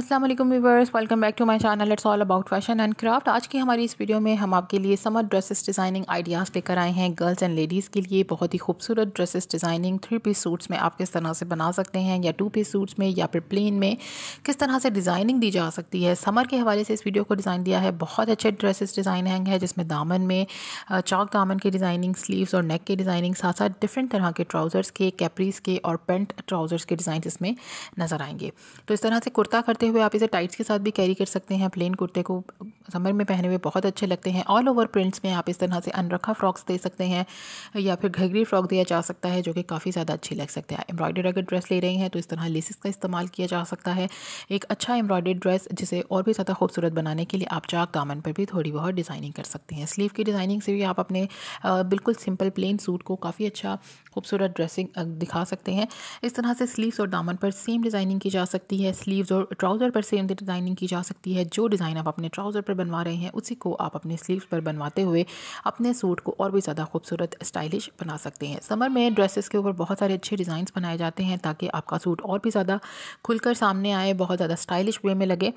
Aslam viewers welcome back to my channel it's all about fashion and craft आज की हमारी इस वीडियो में हम आपके लिए समर ड्रेसेस डिज़ाइनिंग आइडियाज़ लेकर आए हैं गर्ल्स एंड लेडीज़ के लिए बहुत ही खूबसूरत dresses designing three piece suits में आप किस तरह से बना सकते हैं या टू पीस सूट्स में या फिर प्लेन में किस तरह से डिज़ाइनिंग दी जा सकती है समर के हवाले से इस वीडियो को डिज़ाइन दिया है बहुत अच्छे ड्रेसेस डिज़ाइनिंग है जिसमें दामन में चौक दामन के डिज़ाइनिंग स्लीव्स और नेक के डिज़ाइनिंग साथ साथ डिफरेंट तरह के ट्राउज़र्स के कैपरीज के और पेंट ट्राउज़र्स के डिज़ाइन इसमें नज़र आएंगे तो इस तरह से कुर्ता करते हुए आप इसे टाइट्स के साथ भी कैरी कर सकते हैं प्लेन कुर्ते को समर में पहने हुए बहुत अच्छे लगते हैं ऑल ओवर प्रिंट्स में आप इस तरह से अनरखा फ्रॉक्स दे सकते हैं या फिर घघरी फ्रॉक दिया जा सकता है जो कि काफ़ी ज़्यादा अच्छी लग सकते हैं एम्ब्रॉयडर्ड अगर ड्रेस ले रहे हैं तो इस तरह लेसिस का इस्तेमाल किया जा सकता है एक अच्छा एम्ब्रॉयडर्ड ड्रेस जिसे और भी ज़्यादा खूबसूरत बनाने के लिए आप चाक दामन पर भी थोड़ी बहुत डिज़ाइनिंग कर सकते हैं स्लीव की डिज़ाइनिंग से भी आप अपने बिल्कुल सिंपल प्लेन सूट को काफ़ी अच्छा खूबसूरत ड्रेसिंग दिखा सकते हैं इस तरह से स्लीव्स और दामन पर सेम डिज़ाइनिंग की जा सकती है स्लीव्स और ट्राउज़र पर सेम डिज़ाइनिंग की जा सकती है जो डिज़ाइन आप अपने ट्राउज़र पर बनवा रहे हैं उसी को आप अपने स्लीव्स पर बनवाते हुए अपने सूट को और भी ज़्यादा खूबसूरत स्टाइलिश बना सकते हैं समर में ड्रेसेस के ऊपर बहुत सारे अच्छे डिज़ाइन बनाए जाते हैं ताकि आपका सूट और भी ज़्यादा खुलकर सामने आए बहुत ज़्यादा स्टाइलिश वे में लगे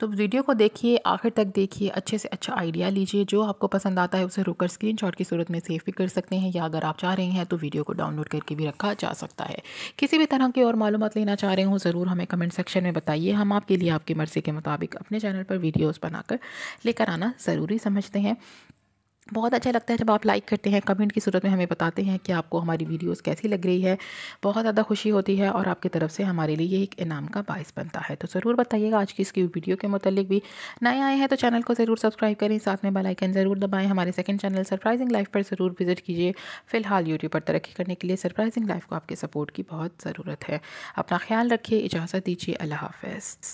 तो वीडियो को देखिए आखिर तक देखिए अच्छे से अच्छा आइडिया लीजिए जो आपको पसंद आता है उसे रुककर स्क्रीन की सूरत में सेव भी कर सकते हैं या अगर आप चाह रहे हैं तो वीडियो को डाउनलोड करके भी रखा जा सकता है किसी भी तरह की और मालूम लेना चाह रहे हो ज़रूर हमें कमेंट सेक्शन में बताइए हम आपके लिए आपकी मर्ज़ी के मुताबिक अपने चैनल पर वीडियोज़ बनाकर लेकर आना ज़रूरी समझते हैं बहुत अच्छा लगता है जब आप लाइक करते हैं कमेंट की सूरत में हमें बताते हैं कि आपको हमारी वीडियोस कैसी लग रही है बहुत ज़्यादा खुशी होती है और आपकी तरफ से हमारे लिए ये एक इनाम का बायस बनता है तो ज़रूर बताइएगा आज की इसकी वीडियो के मतलब भी नए आए हैं तो चैनल को ज़रूर सब्सक्राइब करें साथ में बेलाइकन ज़रूर दबाएँ हमारे सेकेंड चैनल सरप्राइजिंग लाइफ पर ज़रूर विजिट कीजिए फिलहाल यूट्यूब पर तरक्की करने के लिए सरप्राइजिंग लाइफ को आपके सपोर्ट की बहुत ज़रूरत है अपना ख्याल रखिए इजाज़त दीजिए अल्लाह हाफ